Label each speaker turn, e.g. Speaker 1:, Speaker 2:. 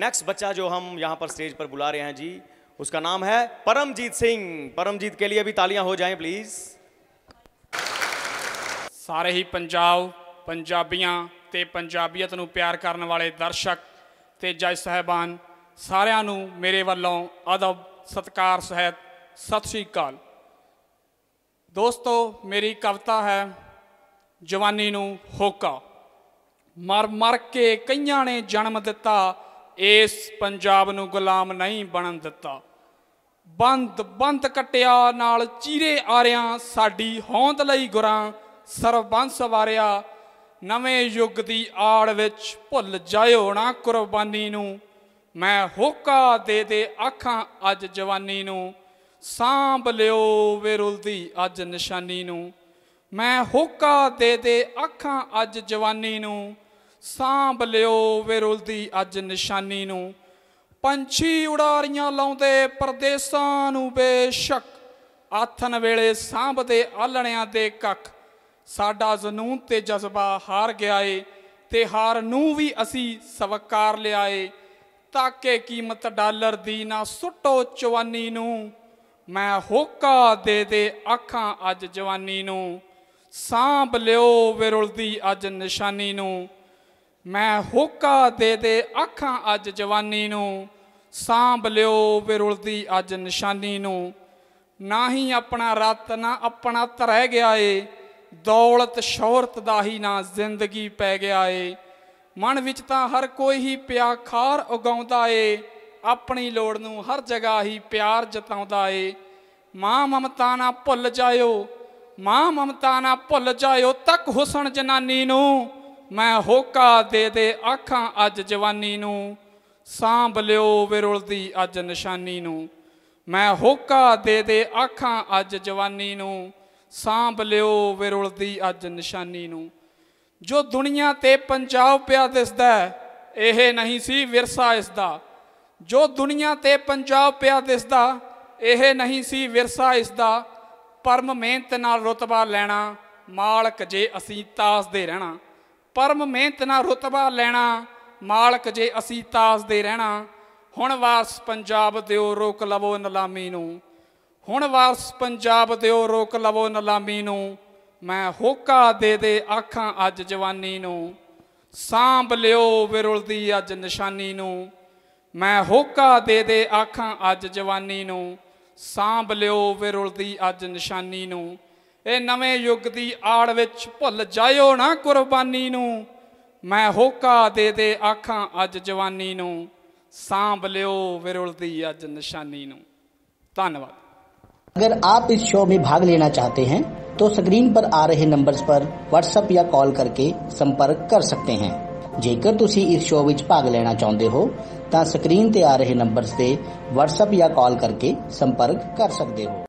Speaker 1: next बच्चा जो हम यहाँ पर स्टेज पर बुला रहे हैं जी उसका नाम है परमजीत सिंह परमजीत के लिए भी तालियां हो जाएं प्लीज ਸਾਰੇ ਹੀ ਪੰਜਾਬ ਪੰਜਾਬੀਆਂ ਤੇ ਪੰਜਾਬੀਅਤ ਨੂੰ ਪਿਆਰ ਕਰਨ ਵਾਲੇ ਦਰਸ਼ਕ ਤੇ ਜੱਜ ਸਹਿਬਾਨ ਸਾਰਿਆਂ ਨੂੰ ਮੇਰੇ ਵੱਲੋਂ ਅਦਬ ਸਤਕਾਰ ਸਹਿਤ ਸਤਿ ਸ੍ਰੀ ਅਕਾਲ ਦੋਸਤੋ ਮੇਰੀ ਕਵਿਤਾ ਹੈ ਜਵਾਨੀ ਨੂੰ ਹੋਕਾ ਮਰ ਮਰ ਕੇ ਕਈਆਂ ਨੇ ਜਨਮ ਦਿੱਤਾ ਇਸ ਪੰਜਾਬ ਨੂੰ ਗੁਲਾਮ ਨਹੀਂ ਬਣਨ ਦਿੱਤਾ ਬੰਦ ਬੰਦ ਕਟਿਆ ਨਾਲ ਚੀਰੇ ਆਰਿਆਂ ਸਾਡੀ ਹੌਂਦ ਲਈ ਗੁਰਾਂ ਸਰਬੰਸ ਵਾਰਿਆ ਨਵੇਂ ਯੁੱਗ ਦੀ ਆੜ ਵਿੱਚ ਭੁੱਲ ਜਾਇਓ ਨਾ ਕੁਰਬਾਨੀ ਨੂੰ ਮੈਂ ਹੋਕਾ ਦੇ ਦੇ ਅੱਖਾਂ ਅੱਜ ਜਵਾਨੀ ਨੂੰ ਸਾਂਭ ਲਿਓ ਵਿਰੁਲਦੀ ਅੱਜ ਨਿਸ਼ਾਨੀ ਨੂੰ ਮੈਂ ਹੋਕਾ ਦੇ ਦੇ ਅੱਖਾਂ ਅੱਜ ਜਵਾਨੀ ਨੂੰ ਸਾਂਭ ਲਿਓ ਵੇ ਰੁਲਦੀ ਅੱਜ ਨਿਸ਼ਾਨੀ ਨੂੰ ਪੰਛੀ ਉਡਾਰੀਆਂ ਲਾਉਂਦੇ ਪਰਦੇਸਾਂ ਨੂੰ ਬੇਸ਼ੱਕ ਆਥਨ ਵੇਲੇ ਸਾਂਭਦੇ ਆਲਣਿਆਂ ਦੇ ਕੱਖ ਸਾਡਾ ਜ਼ਨੂਨ ਤੇ ਜਜ਼ਬਾ ਹਾਰ ਗਿਆ ਏ ਤੇ ਹਾਰ ਨੂੰ ਵੀ ਅਸੀਂ ਸਵਕਾਰ ਲਿਆ ਏ ਤਾਂ ਕਿ ਕੀਮਤ ਡਾਲਰ ਦੀ ਨਾ ਸੁੱਟੋ ਜਵਾਨੀ ਨੂੰ ਮੈਂ ਹੋਕਾ ਦੇ ਦੇ ਅੱਖਾਂ ਅੱਜ ਜਵਾਨੀ ਨੂੰ ਸਾਂਭ ਲਿਓ ਵਿਰੁਲਦੀ ਅੱਜ ਨਿਸ਼ਾਨੀ ਨੂੰ ਮੈਂ ਹੋਕਾ ਦੇ ਦੇ ਅੱਖਾਂ ਅੱਜ ਜਵਾਨੀ ਨੂੰ ਸਾਂਭ ਲਿਓ ਵੇ ਰੁਲਦੀ ਅੱਜ ਨਿਸ਼ਾਨੀ ਨੂੰ ਨਾ ਹੀ ਆਪਣਾ ਰਤ ਨਾ ਆਪਣਾ ਤਰਹਿ ਗਿਆ ਏ ਦੌਲਤ ਸ਼ੌਹਰਤ ਦਾ ਹੀ ਨਾ ਜ਼ਿੰਦਗੀ ਪੈ ਗਿਆ ਏ ਮਨ ਵਿੱਚ ਤਾਂ ਹਰ ਕੋਈ ਹੀ ਪਿਆ ਖਾਰ ਉਗਾਉਂਦਾ ਏ ਆਪਣੀ ਲੋੜ ਨੂੰ ਹਰ ਜਗ੍ਹਾ ਹੀ ਪਿਆਰ ਜਤਾਉਂਦਾ ਏ ਮਾਂ ਮਮਤਾ ਨਾ ਭੁੱਲ ਜਾਇਓ ਮਾਂ ਮਮਤਾ ਨਾ ਭੁੱਲ ਜਾਇਓ ਤੱਕ ਹੁਸਨ ਜਨਾਨੀ ਨੂੰ ਮੈਂ ਹੋਕਾ ਦੇ ਦੇ ਆਖਾਂ ਅੱਜ ਜਵਾਨੀ ਨੂੰ ਸਾਂਭ ਲਿਓ ਵਿਰੁਲਦੀ ਅੱਜ ਨਿਸ਼ਾਨੀ ਨੂੰ ਮੈਂ ਹੋਕਾ ਦੇ ਦੇ ਆਖਾਂ ਅੱਜ ਜਵਾਨੀ ਨੂੰ ਸਾਂਭ ਲਿਓ ਵਿਰੁਲਦੀ ਅੱਜ ਨਿਸ਼ਾਨੀ ਨੂੰ ਜੋ ਦੁਨੀਆ ਤੇ ਪੰਜਾਬ ਪਿਆ ਦਿਸਦਾ ਇਹ ਨਹੀਂ ਸੀ ਵਿਰਸਾ ਇਸ ਦਾ ਜੋ ਦੁਨੀਆ ਤੇ ਪੰਜਾਬ ਪਿਆ ਦਿਸਦਾ ਇਹ ਨਹੀਂ ਸੀ ਵਿਰਸਾ ਇਸ ਦਾ ਪਰਮ ਮਿਹਨਤ ਨਾਲ ਰਤਬਾ ਲੈਣਾ ਮਾਲਕ ਜੇ ਅਸੀਂ ਤਾਸ ਦੇ ਰਹਿਣਾ ਪਰਮ ਮਿਹਨਤ ਨਾਲ ਰਤਬਾ ਲੈਣਾ ਮਾਲਕ ਜੇ ਅਸੀਂ ਤਾਸ ਦੇ ਰਹਿਣਾ ਹੁਣ ਵਾਰਸ ਪੰਜਾਬ ਦਿਓ ਰੋਕ ਲਵੋ ਨਲਾਮੀ ਨੂੰ ਹੁਣ ਵਾਰਸ ਪੰਜਾਬ ਦਿਓ ਰੋਕ ਲਵੋ ਨਲਾਮੀ ਨੂੰ ਮੈਂ ਹੋਕਾ ਦੇ ਦੇ ਆਖਾਂ ਅੱਜ ਜਵਾਨੀ ਨੂੰ ਸਾਂਭ ਲਿਓ ਵਿਰੁਲਦੀ ਅੱਜ ਨਿਸ਼ਾਨੀ ਨੂੰ ਮੈਂ ਹੋਕਾ ਦੇ ਦੇ ਆਖਾਂ ਅੱਜ ਜਵਾਨੀ ਨੂੰ ਸਾਂਭ ਲਿਓ ਵਿਰੁਲਦੀ ਅੱਜ ਨਿਸ਼ਾਨੀ ਨੂੰ ਇਹ ਨਵੇਂ ਯੁੱਗ ਦੀ ਆੜ ਵਿੱਚ ਭੁੱਲ ਜਾਇਓ ਨਾ ਕੁਰਬਾਨੀ ਨੂੰ ਮੈਂ ਹੋਕਾ ਦੇ ਦੇ ਆਖਾਂ ਅੱਜ ਜਵਾਨੀ ਨੂੰ ਸਾਂਭ ਲਿਓ ਵਿਰੁਲਦੀ ਅੱਜ ਨਿਸ਼ਾਨੀ ਨੂੰ ਧੰਨਵਾਦ ਅਗਰ ਆਪ ਇਸ ਸ਼ੋਅ ਵਿੱਚ ਭਾਗ ਲੈਣਾ ਚਾਹਤੇ हैं ਤੋ ਸਕਰੀਨ ਪਰ ਆ ਰਹੇ ਨੰਬਰਸ ਪਰ WhatsApp ਜਾਂ ਕਾਲ ਕਰਕੇ ਸੰਪਰਕ ਕਰ ਸਕਤੇ ਹੈ ਜੇਕਰ ਤੁਸੀਂ ਇਸ ਸ਼ੋਅ ਵਿੱਚ ਭਾਗ ਲੈਣਾ ਚਾਹੁੰਦੇ ਹੋ ਤਾਂ ਸਕਰੀਨ ਤੇ ਆ ਰਹੇ ਨੰਬਰਸ ਤੇ WhatsApp ਜਾਂ ਕਾਲ ਕਰਕੇ ਸੰਪਰਕ ਕਰ ਸਕਦੇ ਹੋ